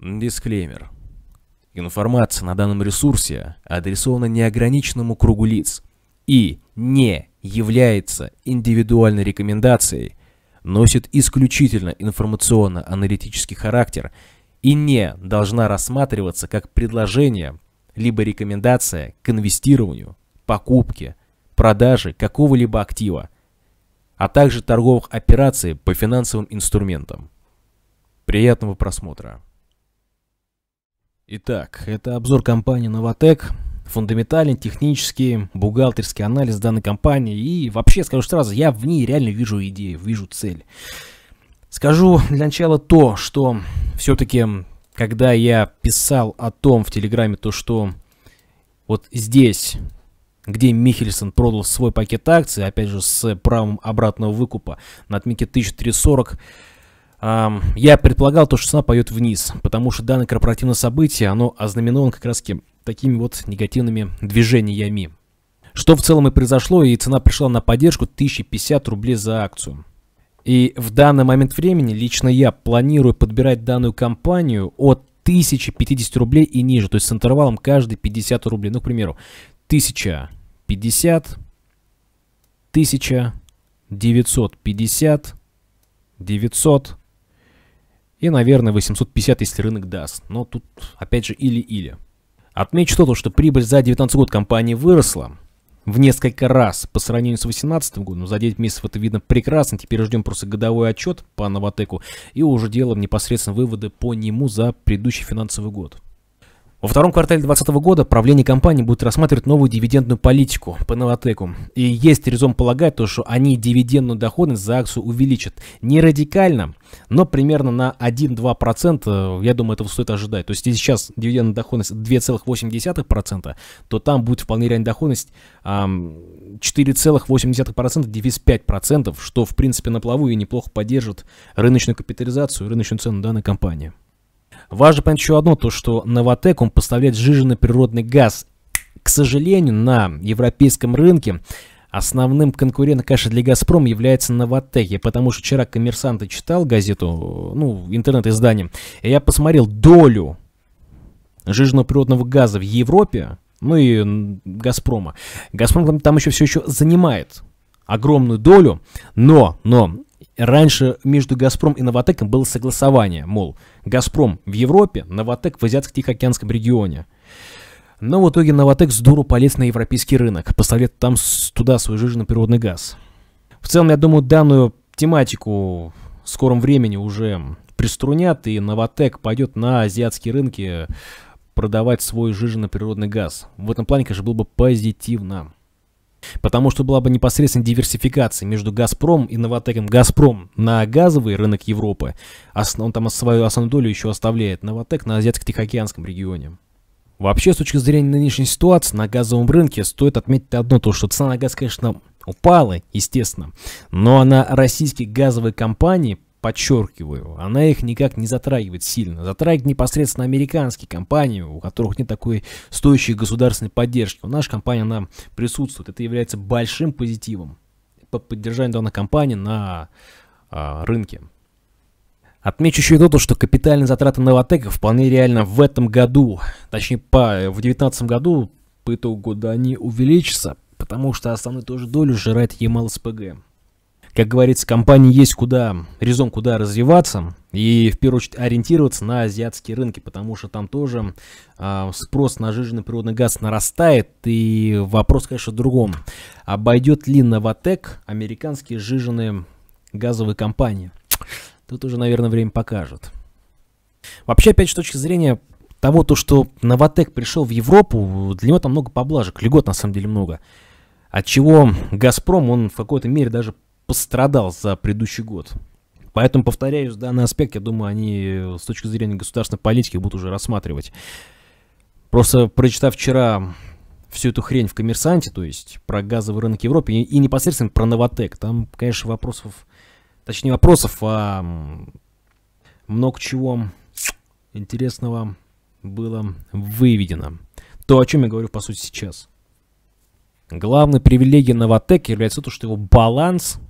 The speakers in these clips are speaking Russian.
Дисклеймер. Информация на данном ресурсе адресована неограниченному кругу лиц и не является индивидуальной рекомендацией, носит исключительно информационно-аналитический характер и не должна рассматриваться как предложение либо рекомендация к инвестированию, покупке, продаже какого-либо актива, а также торговых операций по финансовым инструментам. Приятного просмотра! Итак, это обзор компании Novatec, фундаментальный, технический, бухгалтерский анализ данной компании. И вообще, скажу сразу, я в ней реально вижу идею, вижу цель. Скажу для начала то, что все-таки, когда я писал о том в Телеграме, то что вот здесь где Михельсон продал свой пакет акций, опять же, с правом обратного выкупа на отметке 1340, Эм, я предполагал то, что цена пойдет вниз, потому что данное корпоративное событие, оно ознаменовано как раз такими вот негативными движениями. Что в целом и произошло, и цена пришла на поддержку 1050 рублей за акцию. И в данный момент времени лично я планирую подбирать данную компанию от 1050 рублей и ниже, то есть с интервалом каждые 50 рублей. Ну, к примеру, 1050, 1950, 900, и, наверное, 850, если рынок даст. Но тут, опять же, или-или. Отмечу то, что прибыль за 2019 год компании выросла в несколько раз по сравнению с 2018 годом. За 9 месяцев это видно прекрасно. Теперь ждем просто годовой отчет по Новотеку и уже делаем непосредственно выводы по нему за предыдущий финансовый год. Во втором квартале 2020 года правление компании будет рассматривать новую дивидендную политику по новотеку. И есть резон полагать, то, что они дивидендную доходность за акцию увеличат. Не радикально, но примерно на 1-2%, я думаю, этого стоит ожидать. То есть если сейчас дивидендная доходность 2,8%, то там будет вполне реальная доходность 4,8%, девиз 5%, что в принципе на плаву и неплохо поддержит рыночную капитализацию, рыночную цену данной компании. Важно понять еще одно, то что Новотек, он поставляет сжиженный природный газ. К сожалению, на европейском рынке Основным конкурентом, конечно, для «Газпрома» является «Новотеки», потому что вчера коммерсанты читал газету, ну, интернет-издание, и я посмотрел долю жиженного природного газа в Европе, ну и «Газпрома». «Газпром» там, там еще все еще занимает огромную долю, но, но раньше между «Газпром» и «Новотеком» было согласование, мол, «Газпром» в Европе, «Новотек» в Азиатско-Тихоокеанском регионе. Но в итоге «Новотек» с дуру полез на европейский рынок, поставляет там туда свой жиженый природный газ. В целом, я думаю, данную тематику в скором времени уже приструнят, и «Новотек» пойдет на азиатские рынки продавать свой жиженый природный газ. В этом плане, конечно, было бы позитивно. Потому что была бы непосредственно диверсификация между «Газпром» и «Новотеком». «Газпром» на газовый рынок Европы, он там свою основную долю еще оставляет, «Новотек» на Азиатско-Тихоокеанском регионе. Вообще, с точки зрения нынешней ситуации на газовом рынке, стоит отметить одно, то что цена на газ, конечно, упала, естественно, но на российские газовые компании подчеркиваю, она их никак не затрагивает сильно. Затрагивает непосредственно американские компании, у которых нет такой стоящей государственной поддержки. У наша компании нам присутствует. Это является большим позитивом по поддержанию данной компании на а, рынке. Отмечу еще и то, что капитальные затраты Новотека вполне реально в этом году, точнее по, в 2019 году, по итогу года они увеличатся, потому что основную тоже долю жирает Ямал СПГ как говорится, компании есть куда, резон куда развиваться и в первую очередь ориентироваться на азиатские рынки, потому что там тоже э, спрос на жиженый природный газ нарастает. И вопрос, конечно, в другом. Обойдет ли Новотек американские жиженые газовые компании? Тут уже, наверное, время покажет. Вообще, опять с точки зрения того, то, что Новотек пришел в Европу, для него там много поблажек, льгот на самом деле много. От чего Газпром, он в какой-то мере даже пострадал за предыдущий год. Поэтому, повторяюсь, данный аспект, я думаю, они э, с точки зрения государственной политики будут уже рассматривать. Просто прочитав вчера всю эту хрень в «Коммерсанте», то есть про газовый рынок Европы и, и непосредственно про «Новотек», там, конечно, вопросов, точнее вопросов, а много чего интересного было выведено. То, о чем я говорю, по сути, сейчас. Главной привилегией «Новотека» является то, что его баланс –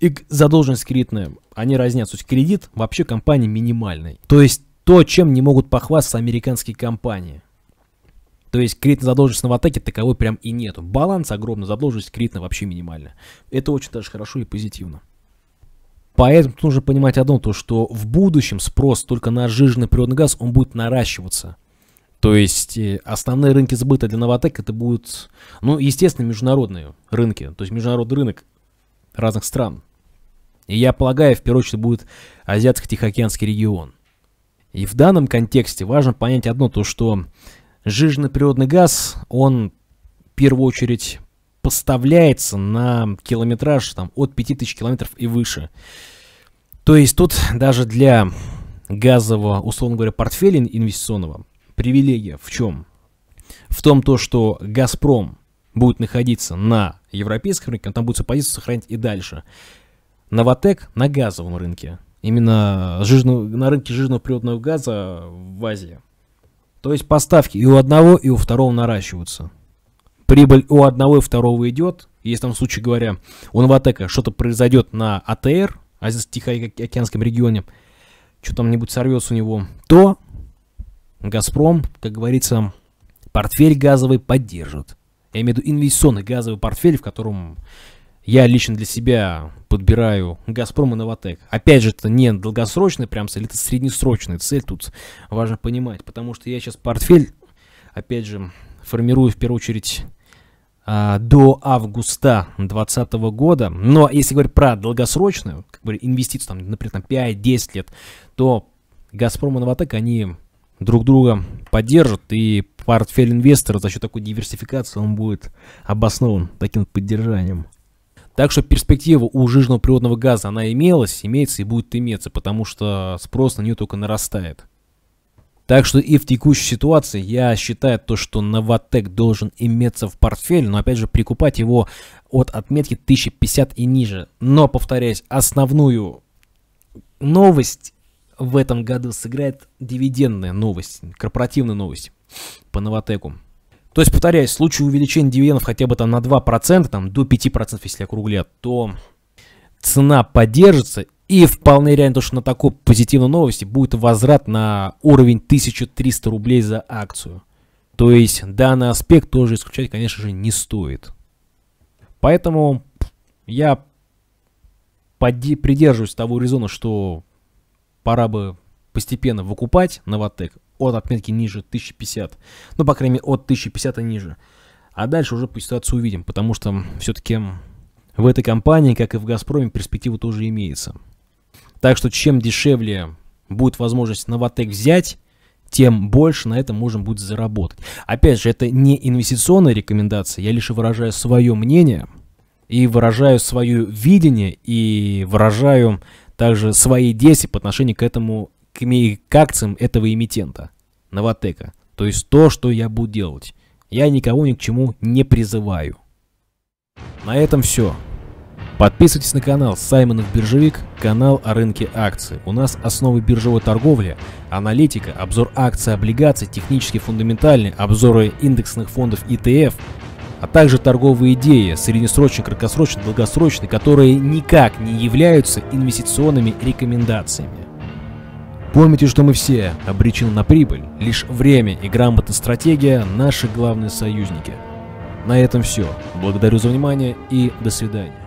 и задолженность кредитная, они разнятся. То есть кредит вообще компании минимальный. То есть то, чем не могут похвастаться американские компании. То есть кредитная задолженность на Ватеке таковой прям и нету. Баланс огромный, задолженность кредитная вообще минимальная. Это очень даже хорошо и позитивно. Поэтому нужно понимать одно, то что в будущем спрос только на жирный природный газ, он будет наращиваться. То есть э, основные рынки сбыта для Новотек это будут, ну, естественно, международные рынки. То есть международный рынок разных стран. И я полагаю, в первую очередь, будет Азиатско-Тихоокеанский регион. И в данном контексте важно понять одно, то что жиженый природный газ, он в первую очередь поставляется на километраж там, от 5000 километров и выше. То есть тут даже для газового, условно говоря, портфеля инвестиционного привилегия в чем? В том то, что «Газпром» будет находиться на европейском рынке, он там будет свою позицию сохранять и дальше. Новотек на газовом рынке. Именно жирного, на рынке жирного природного газа в Азии. То есть поставки и у одного, и у второго наращиваются. Прибыль у одного и второго идет. Если там, в случае говоря, у Новотека что-то произойдет на АТР, Азиатско-Тихоокеанском регионе, что там нибудь сорвется у него, то Газпром, как говорится, портфель газовый поддержит. Я имею в виду инвестиционный газовый портфель, в котором я лично для себя подбираю «Газпром» и «Новотек». Опять же, это не долгосрочная прям цель, это среднесрочная цель, тут важно понимать, потому что я сейчас портфель, опять же, формирую в первую очередь а, до августа 2020 года. Но если говорить про долгосрочную как бы инвестицию, там, например, там 5-10 лет, то «Газпром» и «Новотек», они друг друга поддержат, и портфель инвестора за счет такой диверсификации он будет обоснован таким поддержанием. Так что перспектива у жирного природного газа, она имелась, имеется и будет иметься, потому что спрос на нее только нарастает. Так что и в текущей ситуации я считаю то, что Новотек должен иметься в портфеле, но опять же прикупать его от отметки 1050 и ниже. Но, повторяюсь, основную новость в этом году сыграет дивидендная новость, корпоративная новость по Новотеку. То есть, повторяюсь, в случае увеличения дивидендов хотя бы там на 2%, там до 5%, если округлят, то цена поддержится и вполне реально то, что на такой позитивной новости будет возврат на уровень 1300 рублей за акцию. То есть данный аспект тоже исключать, конечно же, не стоит. Поэтому я придерживаюсь того резона, что пора бы постепенно выкупать Новотек от отметки ниже 1050. Ну, по крайней мере, от 1050 ниже. А дальше уже по ситуации увидим, потому что все-таки в этой компании, как и в «Газпроме», перспектива тоже имеется. Так что чем дешевле будет возможность «Новотек» взять, тем больше на этом можем будет заработать. Опять же, это не инвестиционная рекомендация, я лишь выражаю свое мнение и выражаю свое видение и выражаю также свои действия по отношению к этому, к, к акциям этого эмитента, Новотека. То есть то, что я буду делать. Я никого ни к чему не призываю. На этом все. Подписывайтесь на канал Саймонов Биржевик, канал о рынке акций. У нас основы биржевой торговли, аналитика, обзор акций, облигаций, технически фундаментальные, обзоры индексных фондов ETF – а также торговые идеи, среднесрочные, краткосрочные, долгосрочные, которые никак не являются инвестиционными рекомендациями. Помните, что мы все обречены на прибыль, лишь время и грамотная стратегия – наши главные союзники. На этом все. Благодарю за внимание и до свидания.